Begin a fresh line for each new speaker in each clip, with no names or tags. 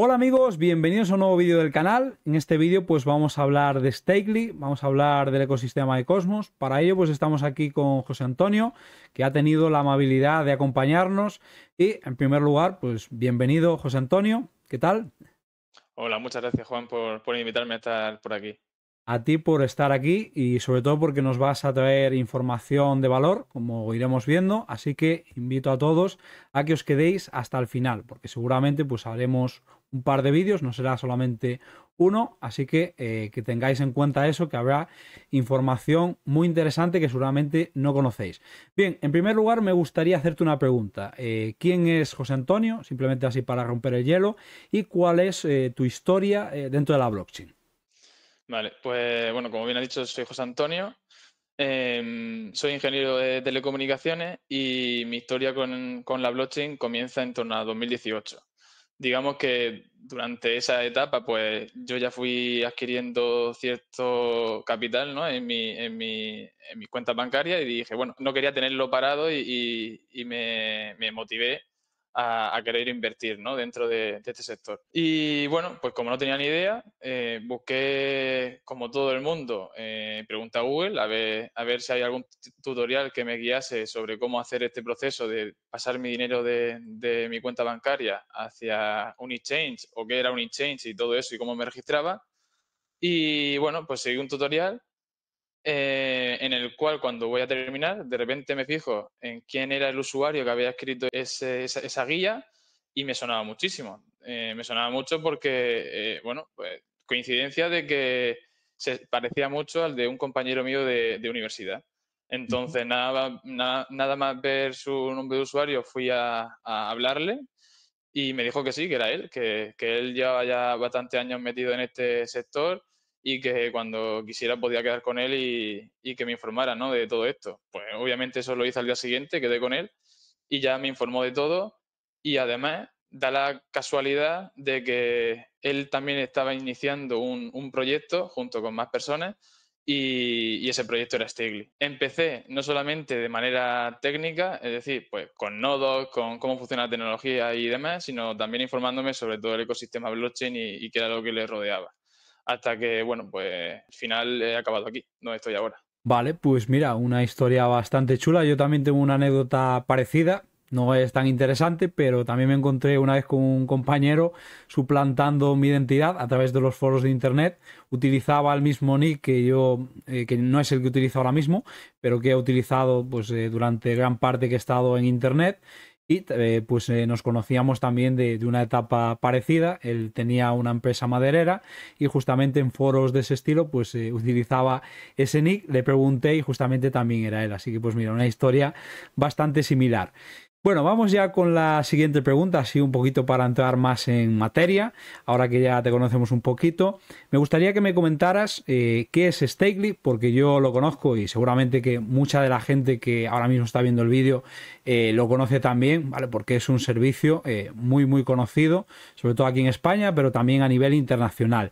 Hola amigos, bienvenidos a un nuevo vídeo del canal. En este vídeo pues vamos a hablar de Stakely, vamos a hablar del ecosistema de Cosmos. Para ello pues estamos aquí con José Antonio, que ha tenido la amabilidad de acompañarnos. Y en primer lugar pues bienvenido José Antonio, ¿qué tal?
Hola, muchas gracias Juan por, por invitarme a estar por aquí
a ti por estar aquí y sobre todo porque nos vas a traer información de valor, como iremos viendo. Así que invito a todos a que os quedéis hasta el final, porque seguramente pues haremos un par de vídeos, no será solamente uno, así que eh, que tengáis en cuenta eso, que habrá información muy interesante que seguramente no conocéis. Bien, en primer lugar me gustaría hacerte una pregunta. Eh, ¿Quién es José Antonio? Simplemente así para romper el hielo. ¿Y cuál es eh, tu historia dentro de la blockchain?
Vale, pues bueno, como bien ha dicho, soy José Antonio, em, soy ingeniero de telecomunicaciones y mi historia con, la blockchain comienza en torno a 2018. Digamos que durante esa etapa, pues yo ya fui adquiriendo cierto capital en, mi, en, mi, en mis cuentas bancarias y dije, bueno, no quería tenerlo parado y, me, me motivé a, querer invertir ¿no? dentro de, este sector. Y bueno, pues como no tenía ni idea, eh, busqué, como todo el mundo, eh, pregunta a Google a ver, a ver si hay algún tutorial que me guiase sobre cómo hacer este proceso de pasar mi dinero de, de mi cuenta bancaria hacia un exchange o qué era un exchange y todo eso y cómo me registraba. Y bueno, pues seguí un tutorial eh, en el cual cuando voy a terminar, de repente me fijo en quién era el usuario que había escrito esa, guía y me sonaba muchísimo. Eh, me sonaba mucho porque, eh, bueno, pues, coincidencia de que se parecía mucho al de un compañero mío de, universidad. Entonces, nada, más ver su nombre de usuario, fui a, hablarle y me dijo que sí, que era él, que, que él ya ya bastante años metido en este sector y que cuando quisiera podía quedar con él y, que me informara ¿no? de todo esto. Pues obviamente eso lo hice al día siguiente, quedé con él y ya me informó de todo y además da la casualidad de que él también estaba iniciando un, proyecto junto con más personas y, ese proyecto era Stigli. Empecé no solamente de manera técnica, es decir, pues con nodos, con cómo funciona la tecnología y demás, sino también informándome sobre todo el ecosistema blockchain y qué era lo que le rodeaba hasta que, bueno, pues al final he acabado aquí, donde estoy ahora.
Vale, pues mira, una historia bastante chula. Yo también tengo una anécdota parecida. No es tan interesante, pero también me encontré una vez con un compañero suplantando mi identidad a través de los foros de internet. Utilizaba el mismo nick que yo, eh, que no es el que utilizo ahora mismo, pero que he utilizado pues, eh, durante gran parte que he estado en internet y eh, pues eh, nos conocíamos también de, una etapa parecida. Él tenía una empresa maderera y justamente en foros de ese estilo pues eh, utilizaba ese nick. Le pregunté y justamente también era él. Así que pues mira, una historia bastante similar. Bueno, vamos ya con la siguiente pregunta, así un poquito para entrar más en materia, ahora que ya te conocemos un poquito. Me gustaría que me comentaras eh, qué es Stakely, porque yo lo conozco y seguramente que mucha de la gente que ahora mismo está viendo el vídeo eh, lo conoce también, ¿vale? Porque es un servicio eh, muy, muy conocido, sobre todo aquí en España, pero también a nivel internacional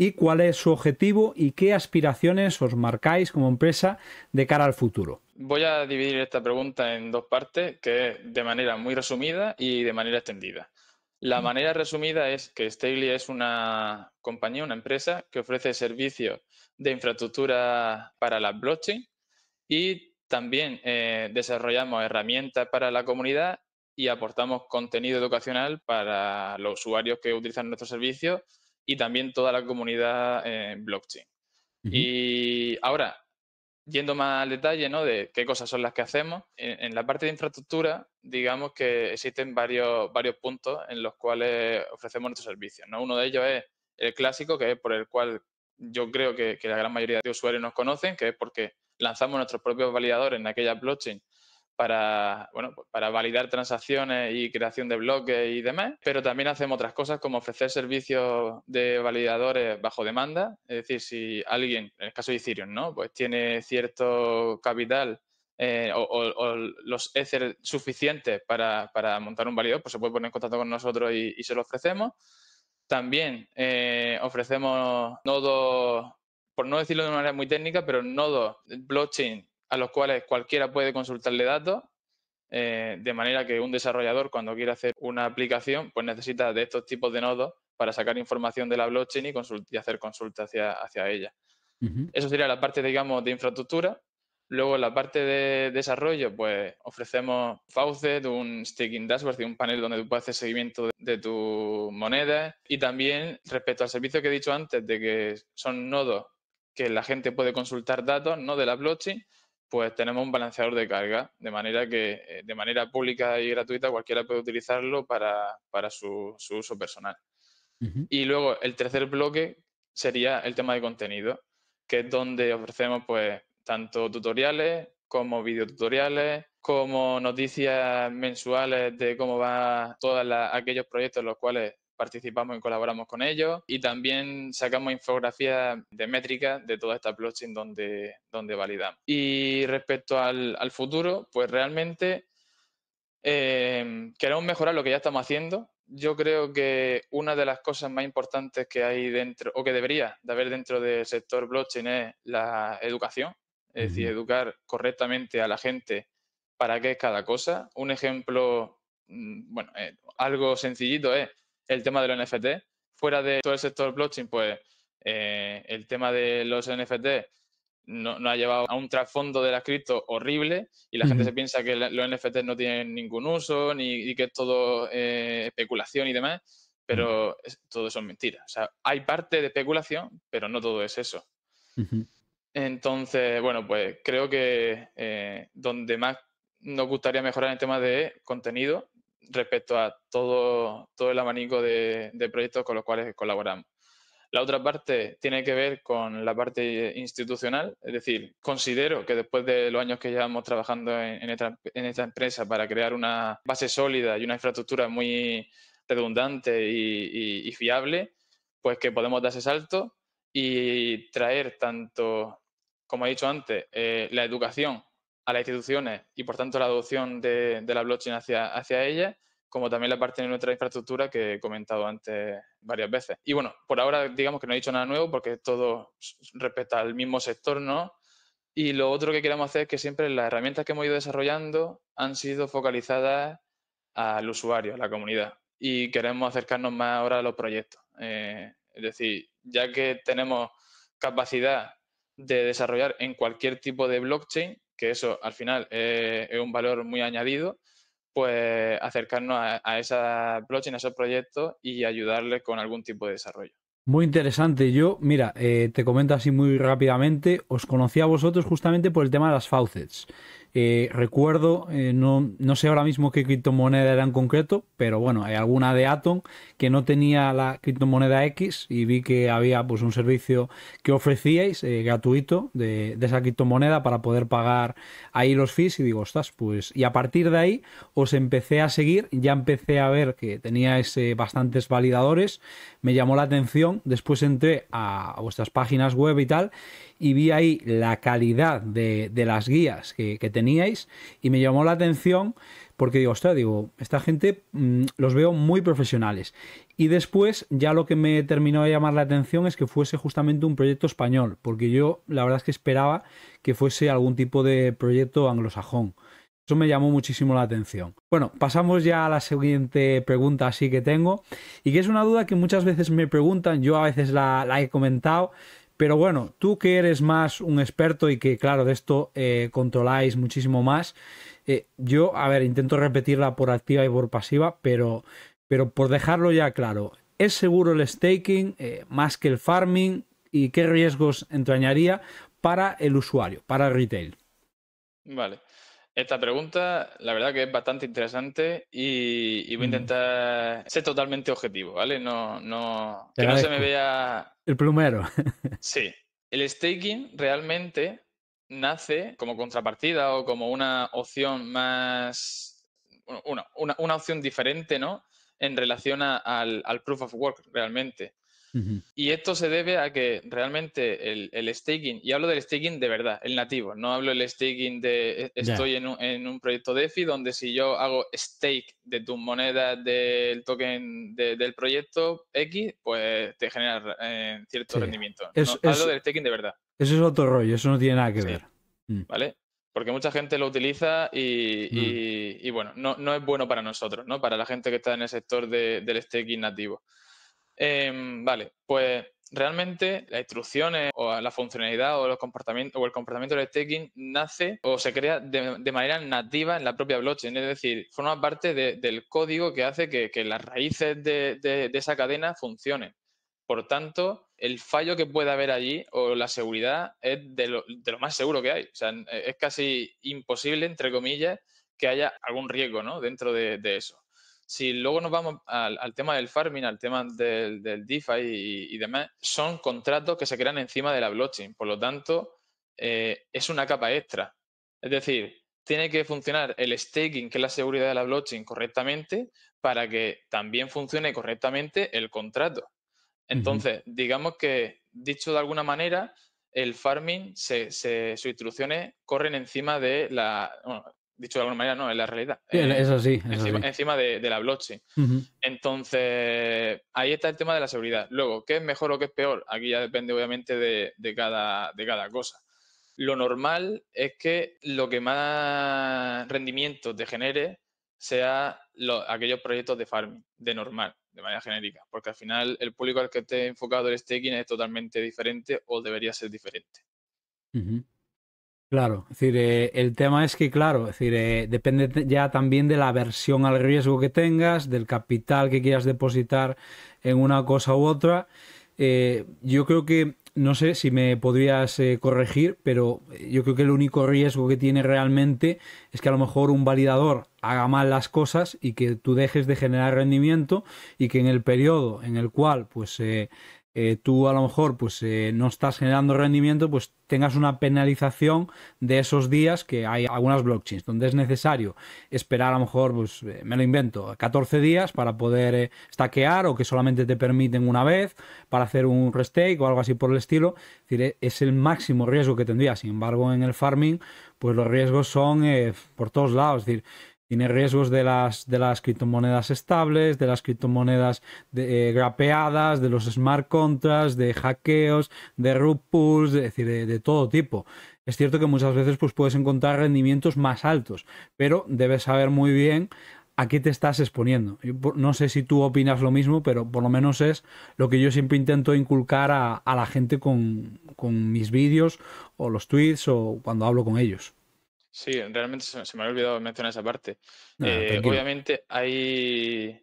y cuál es su objetivo y qué aspiraciones os marcáis como empresa de cara al futuro.
Voy a dividir esta pregunta en dos partes, que es de manera muy resumida y de manera extendida. La mm. manera resumida es que Stably es una compañía, una empresa que ofrece servicios de infraestructura para la blockchain y también eh, desarrollamos herramientas para la comunidad y aportamos contenido educacional para los usuarios que utilizan nuestros servicios y también toda la comunidad eh, blockchain. Y ahora, yendo más al detalle de qué cosas son las que hacemos, en, la parte de infraestructura, digamos que existen varios, varios puntos en los cuales ofrecemos nuestros servicios. ¿no? Uno de ellos es el clásico, que es por el cual yo creo que, que la gran mayoría de usuarios nos conocen, que es porque lanzamos nuestros propios validadores en aquella blockchain para, bueno, pues, para validar transacciones y creación de bloques y demás, pero también hacemos otras cosas como ofrecer servicios de validadores bajo demanda, es decir, si alguien, en el caso de Ethereum, ¿no? pues tiene cierto capital eh, o, los Ether suficientes para, montar un validador, pues se puede poner en contacto con nosotros y, se lo ofrecemos. También eh, ofrecemos nodos, por no decirlo de una manera muy técnica, pero nodos blockchain a los cuales cualquiera puede consultarle datos, eh, de manera que un desarrollador cuando quiera hacer una aplicación, pues necesita de estos tipos de nodos para sacar información de la blockchain y, hacer consulta hacia, ella. Eso sería la parte, digamos, de infraestructura. Luego, en la parte de desarrollo, pues ofrecemos Faucet, un staking dashboard un panel donde tú puedes hacer seguimiento de, de tus monedas. Y también, respecto al servicio que he dicho antes, de que son nodos que la gente puede consultar datos, no de la blockchain, pues tenemos un balanceador de carga, de manera que eh, de manera pública y gratuita cualquiera puede utilizarlo para, su, su, uso personal. Y luego el tercer bloque sería el tema de contenido, que es donde ofrecemos pues tanto tutoriales como videotutoriales, como noticias mensuales de cómo van todos aquellos proyectos en los cuales participamos y colaboramos con ellos y también sacamos infografías de métrica... de toda esta blockchain donde, donde validamos. Y respecto al, futuro, pues realmente eh, queremos mejorar lo que ya estamos haciendo. Yo creo que una de las cosas más importantes que hay dentro, o que debería de haber dentro del sector blockchain, es la educación, es decir, educar correctamente a la gente para qué es cada cosa. Un ejemplo, mm, bueno, eh, algo sencillito es el tema de los NFT. Fuera de todo el sector blockchain, pues eh, el tema de los NFT nos no ha llevado a un trasfondo de las cripto horrible y la gente se piensa que los NFT no tienen ningún uso ni que es todo eh, especulación y demás, pero todo eso es mentira. O sea, hay parte de especulación, pero no todo es eso. Entonces, bueno, pues creo que eh, donde más nos gustaría mejorar el tema de contenido, respecto a todo, el abanico de, proyectos con los cuales colaboramos. La otra parte tiene que ver con la parte institucional, es decir, considero que después de los años que llevamos trabajando en, esta, empresa para crear una base sólida y una infraestructura muy redundante y, fiable, pues que podemos dar ese salto y traer tanto, como he dicho antes, eh, la educación a las instituciones y por tanto la adopción de, la blockchain hacia, hacia ellas, como también la parte de nuestra infraestructura que he comentado antes varias veces. Y bueno, por ahora digamos que no he dicho nada nuevo porque todo respeta al mismo sector, ¿no? Y lo otro que queremos hacer es que siempre las herramientas que hemos ido desarrollando han sido focalizadas al usuario, a la comunidad. Y queremos acercarnos más ahora a los proyectos. Eh, es decir, ya que tenemos capacidad de desarrollar en cualquier tipo de blockchain, que eso al final eh, es un valor muy añadido, pues acercarnos a, esa blockchain, a esos proyecto y ayudarle con algún tipo de desarrollo.
Muy interesante. Yo, mira, eh, te comento así muy rápidamente, os conocí a vosotros justamente por el tema de las faucets. Eh, recuerdo, eh, no, sé ahora mismo qué criptomoneda era en concreto, pero bueno, hay alguna de Atom que no tenía la criptomoneda X y vi que había pues un servicio que ofrecíais eh, gratuito de, esa criptomoneda para poder pagar ahí los fees y digo, ostras, pues... Y a partir de ahí os empecé a seguir, ya empecé a ver que teníais bastantes validadores, me llamó la atención, después entré a vuestras páginas web y tal y vi ahí la calidad de, las guías que, teníais y me llamó la atención porque digo, ostras, digo, esta gente mm, los veo muy profesionales. Y después ya lo que me terminó de llamar la atención es que fuese justamente un proyecto español, porque yo la verdad es que esperaba que fuese algún tipo de proyecto anglosajón. Eso me llamó muchísimo la atención. Bueno, pasamos ya a la siguiente pregunta así que tengo, y que es una duda que muchas veces me preguntan, yo a veces la he comentado, pero bueno, tú que eres más un experto y que, claro, de esto eh, controláis muchísimo más, eh, yo, a ver, intento repetirla por activa y por pasiva, pero, pero por dejarlo ya claro, ¿es seguro el staking eh, más que el farming? ¿Y qué riesgos entrañaría para el usuario, para el retail?
Vale. Esta pregunta, la verdad que es bastante interesante y, voy a mm. intentar ser totalmente objetivo, ¿vale? No, no, que no se me vea...
El plumero.
sí. El staking realmente nace como contrapartida o como una opción más... Una, opción diferente, ¿no? En relación al proof of work, realmente. Y esto se debe a que realmente el, staking, y hablo del staking de verdad, el nativo, no hablo del staking de e, estoy en, un, en, un, proyecto DeFi donde si yo hago stake de tus moneda del token del proyecto X, pues te genera eh, cierto rendimiento. hablo del staking de verdad.
Eso es otro rollo, eso no tiene nada que ver.
Mm. ¿Vale? porque mucha gente lo utiliza y, mm. bueno, no, es bueno para nosotros, ¿no? Para la gente que está en el sector del staking nativo. Em, vale, pues realmente las instrucciones o la funcionalidad o, o el comportamiento del staking nace o se crea de, manera nativa en la propia blockchain, es decir, forma parte del código que hace que, las raíces de, esa cadena funcionen. Por tanto, el fallo que pueda haber allí o la seguridad es de lo, más seguro que hay. O sea, es casi imposible, entre comillas, que haya algún riesgo dentro de eso si luego nos vamos al, tema del farming, al tema del, DeFi y, demás, son contratos que se crean encima de la blockchain. Por lo tanto, eh, es una capa extra. Es decir, tiene que funcionar el staking, que es la seguridad de la blockchain, correctamente para que también funcione correctamente el contrato. Entonces, digamos que, dicho de alguna manera, el farming, se, sus instrucciones corren encima de la, dicho de alguna manera, no, es la realidad. eso sí. Eh, encima, de, la blockchain. Entonces, ahí está el tema de la seguridad. Luego, ¿qué es mejor o qué es peor? Aquí ya depende, obviamente, de, cada, cosa. Lo normal es que lo que más rendimiento te genere sea aquellos proyectos de farming, de normal, de manera genérica, porque al final el público al que esté enfocado el staking es totalmente diferente o debería ser diferente.
Claro, decir, eh, el tema es que, claro, es decir, eh, depende ya también de la versión al riesgo que tengas, del capital que quieras depositar en una cosa u otra. Eh, yo creo que, no sé si me podrías corregir, pero yo creo que el único riesgo que tiene realmente es que a lo mejor un validador haga mal las cosas y que tú dejes de generar rendimiento y que en el periodo en el cual pues eh, eh, tú a lo mejor pues eh, no estás generando rendimiento, pues tengas una penalización de esos días que hay algunas blockchains donde es necesario esperar a lo mejor, pues eh, me lo invento, 14 días para poder stackear o que solamente te permiten una vez para hacer un restake o algo así por el estilo. Es, decir, e-, es el máximo riesgo que tendría. Sin embargo, en el farming, pues los riesgos son por todos lados. decir, tiene riesgos de las, de las criptomonedas estables, de las criptomonedas de, eh, grapeadas, de los smart contracts, de hackeos, de root pools, es decir, de, todo tipo. Es cierto que muchas veces pues, puedes encontrar rendimientos más altos, pero debes saber muy bien a qué te estás exponiendo. no sé si tú opinas lo mismo, pero por lo menos es lo que yo siempre intento inculcar a, la gente con, con mis vídeos o los tweets o cuando hablo con ellos.
Sí, realmente se, me ha olvidado mencionar esa parte. Eh, obviamente hay,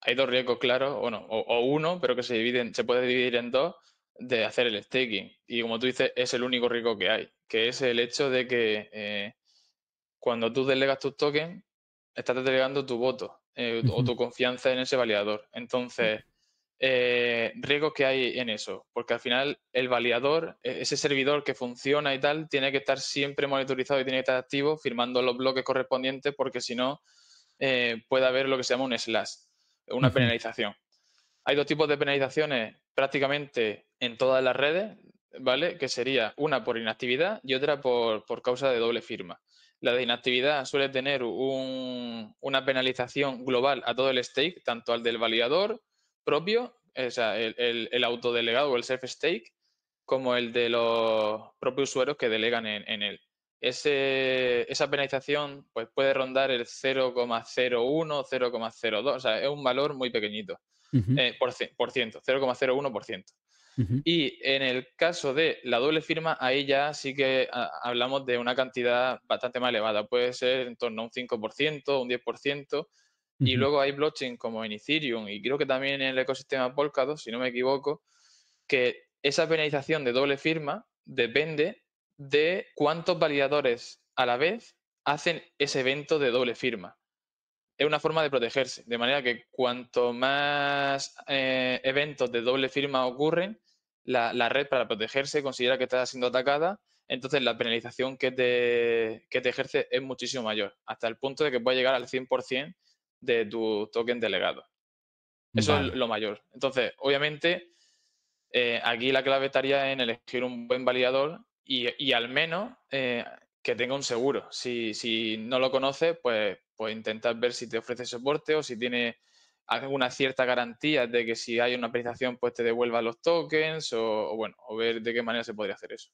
hay dos riesgos claros, o, o, uno, pero que se dividen, se puede dividir en dos, de hacer el staking. Y como tú dices, es el único riesgo que hay, que es el hecho de que eh, cuando tú delegas tus tokens, estás delegando tu voto eh, o tu confianza en ese validador. Mm. Entonces, eh, riesgos que hay en eso, porque al final el validador, e-, ese servidor que funciona y tal, tiene que estar siempre monitorizado y tiene que estar activo firmando los bloques correspondientes, porque si no, eh, puede haber lo que se llama un slash, una penalización. Hay dos tipos de penalizaciones prácticamente en todas las redes, ¿vale? Que sería una por inactividad y otra por, por causa de doble firma. La de inactividad suele tener una penalización global a todo el stake, tanto al del validador, propio, eh, o sea, el, el, autodelegado o el self-stake, como el de los propios usuarios que delegan en, en él. Ese, esa penalización pues, puede rondar el 0,01, 0,02, o sea, es un valor muy pequeñito, eh, por, ciento, 0,01%. Y en el caso de la doble firma, ahí ya sí que ah, hablamos de una cantidad bastante más elevada, puede ser en torno a un 5%, un 10%, y luego hay blockchain como en Ethereum y creo que también en el ecosistema Polkadot, si no me equivoco, que esa penalización de doble firma depende de cuántos validadores a la vez hacen ese evento de doble firma. Es una forma de protegerse, de manera que cuanto más eh, eventos de doble firma ocurren, la, red para protegerse considera que está siendo atacada, entonces la penalización que te, que te ejerce es muchísimo mayor, hasta el punto de que puede llegar al 100% de tu token delegado. Eso es lo mayor. Entonces, obviamente, eh, aquí la clave estaría en elegir un buen validador y, al menos eh, que tenga un seguro. Si, si no lo conoces, pues, pues intentar ver si te ofrece soporte o si tiene alguna cierta garantía de que si hay una apreciación pues te devuelva los tokens o, o bueno, o ver de qué manera se podría hacer eso.